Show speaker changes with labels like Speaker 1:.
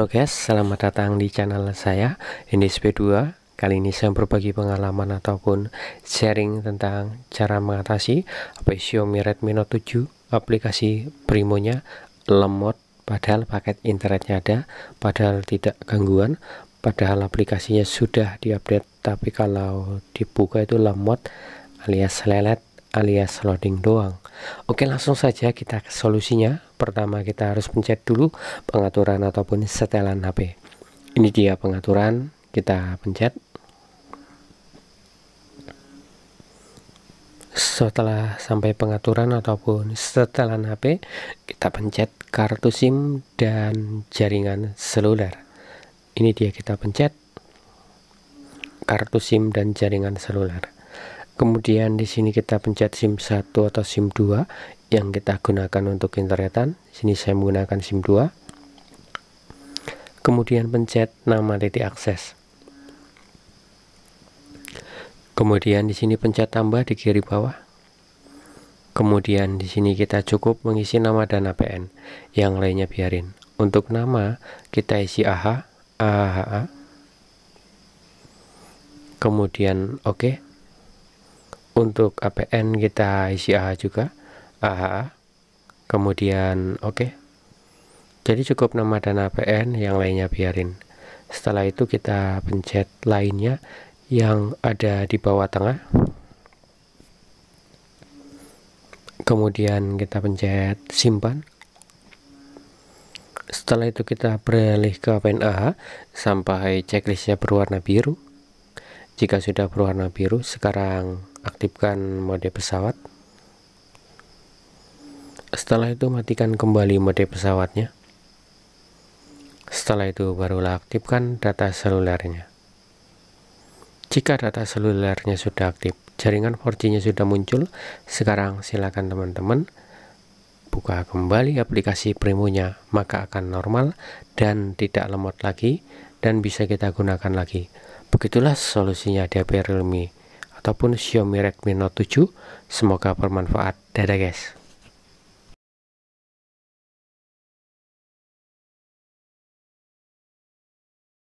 Speaker 1: Halo guys, selamat datang di channel saya nsp 2 Kali ini saya berbagi pengalaman ataupun sharing tentang cara mengatasi apa Xiaomi Redmi Note 7 aplikasi Primonya lemot padahal paket internetnya ada padahal tidak gangguan padahal aplikasinya sudah diupdate tapi kalau dibuka itu lemot alias lelet alias loading doang. Oke, langsung saja kita ke solusinya. Pertama, kita harus pencet dulu pengaturan ataupun setelan HP. Ini dia pengaturan, kita pencet. Setelah sampai pengaturan ataupun setelan HP, kita pencet kartu SIM dan jaringan seluler. Ini dia kita pencet kartu SIM dan jaringan seluler kemudian di sini kita pencet SIM 1 atau SIM 2 yang kita gunakan untuk internetan sini saya menggunakan SIM 2 kemudian pencet nama titik akses kemudian di sini pencet tambah di kiri bawah kemudian di sini kita cukup mengisi nama dan APN yang lainnya biarin untuk nama kita isi AH AHA kemudian oke okay untuk APN kita isi AH juga AH kemudian oke okay. jadi cukup nama dan APN yang lainnya biarin setelah itu kita pencet lainnya yang ada di bawah tengah kemudian kita pencet simpan setelah itu kita beralih ke APN AH sampai checklistnya berwarna biru jika sudah berwarna biru sekarang aktifkan mode pesawat setelah itu matikan kembali mode pesawatnya setelah itu barulah aktifkan data selulernya jika data selulernya sudah aktif jaringan 4G nya sudah muncul sekarang silakan teman-teman buka kembali aplikasi Primonya maka akan normal dan tidak lemot lagi dan bisa kita gunakan lagi begitulah solusinya di HP Realme ataupun Xiaomi Redmi Note 7. Semoga bermanfaat. Dadah guys.